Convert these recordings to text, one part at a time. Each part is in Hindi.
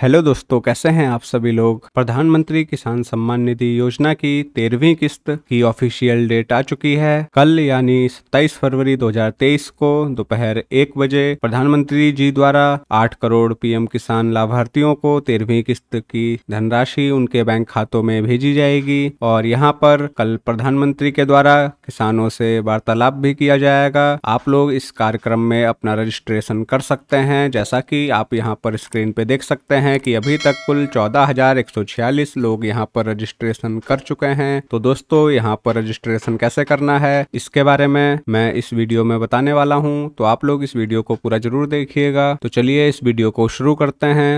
हेलो दोस्तों कैसे हैं आप सभी लोग प्रधानमंत्री किसान सम्मान निधि योजना की तेरहवीं किस्त की ऑफिशियल डेट आ चुकी है कल यानी 27 फरवरी 2023 को दोपहर एक बजे प्रधानमंत्री जी द्वारा 8 करोड़ पीएम किसान लाभार्थियों को तेरहवीं किस्त की धनराशि उनके बैंक खातों में भेजी जाएगी और यहाँ पर कल प्रधानमंत्री के द्वारा किसानों से वार्तालाप भी किया जाएगा आप लोग इस कार्यक्रम में अपना रजिस्ट्रेशन कर सकते हैं जैसा की आप यहाँ पर स्क्रीन पे देख सकते हैं हैं कि अभी तक कुल छियालीस लोग यहाँ पर रजिस्ट्रेशन कर चुके हैं तो दोस्तों यहाँ पर रजिस्ट्रेशन कैसे करना है इसके बारे में मैं इस वीडियो में बताने वाला हूँ तो आप लोग इस वीडियो को पूरा जरूर देखिएगा तो चलिए इस वीडियो को शुरू करते हैं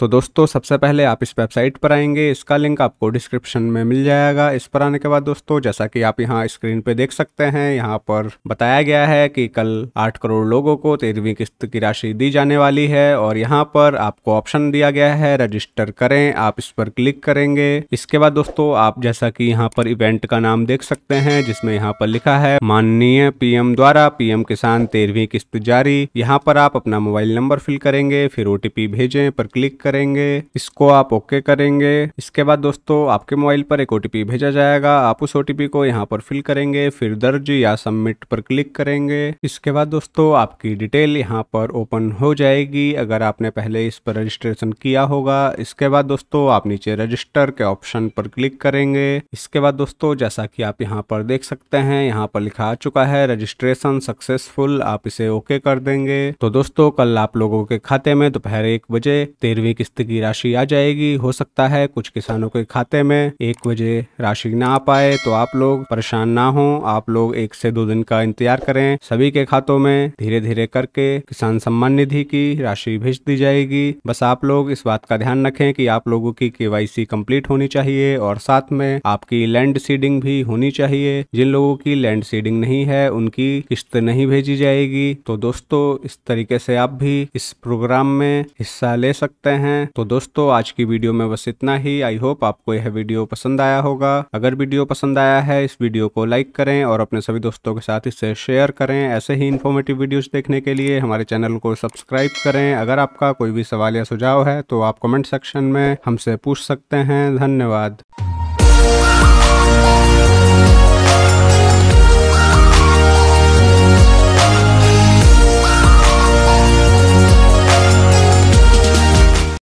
तो दोस्तों सबसे पहले आप इस वेबसाइट पर आएंगे इसका लिंक आपको डिस्क्रिप्शन में मिल जाएगा इस पर आने के बाद दोस्तों जैसा कि आप यहाँ स्क्रीन पे देख सकते हैं यहाँ पर बताया गया है कि कल आठ करोड़ लोगों को तेरहवीं किस्त की राशि दी जाने वाली है और यहाँ पर आपको ऑप्शन दिया गया है रजिस्टर करें आप इस पर क्लिक करेंगे इसके बाद दोस्तों आप जैसा की यहाँ पर इवेंट का नाम देख सकते हैं जिसमे यहाँ पर लिखा है माननीय पीएम द्वारा पीएम किसान तेरहवीं किस्त जारी यहाँ पर आप अपना मोबाइल नंबर फिल करेंगे फिर ओटीपी भेजें पर क्लिक करेंगे इसको आप ओके करेंगे इसके बाद दोस्तों आपके मोबाइल पर एक ओटीपी भेजा जाएगा आप उस ओटीपी को यहाँ पर फिल करेंगे फिर दर्ज या सबमिट पर क्लिक करेंगे इसके बाद दोस्तों आपकी डिटेल यहाँ पर ओपन हो जाएगी अगर आपने पहले इस पर रजिस्ट्रेशन किया होगा इसके बाद दोस्तों आप नीचे रजिस्टर के ऑप्शन पर क्लिक करेंगे इसके बाद दोस्तों जैसा कि आप यहाँ पर देख सकते हैं यहाँ पर लिखा आ चुका है रजिस्ट्रेशन सक्सेसफुल आप इसे ओके कर देंगे तो दोस्तों कल आप लोगों के खाते में दोपहर एक बजे तेरहवीं अगली किस्त की राशि आ जाएगी हो सकता है कुछ किसानों के खाते में एक बजे राशि ना आ पाए तो आप लोग परेशान ना हो आप लोग एक से दो दिन का इंतजार करें सभी के खातों में धीरे धीरे करके किसान सम्मान निधि की राशि भेज दी जाएगी बस आप लोग इस बात का ध्यान रखें कि आप लोगों की केवाईसी कंप्लीट होनी चाहिए और साथ में आपकी लैंड सीडिंग भी होनी चाहिए जिन लोगों की लैंड सीडिंग नहीं है उनकी किस्त नहीं भेजी जाएगी तो दोस्तों इस तरीके से आप भी इस प्रोग्राम में हिस्सा ले सकते हैं हैं तो दोस्तों आज की वीडियो में बस इतना ही आई होप आपको यह वीडियो पसंद आया होगा अगर वीडियो पसंद आया है इस वीडियो को लाइक करें और अपने सभी दोस्तों के साथ इसे शेयर करें ऐसे ही इन्फॉर्मेटिव वीडियोज देखने के लिए हमारे चैनल को सब्सक्राइब करें अगर आपका कोई भी सवाल या सुझाव है तो आप कमेंट सेक्शन में हमसे पूछ सकते हैं धन्यवाद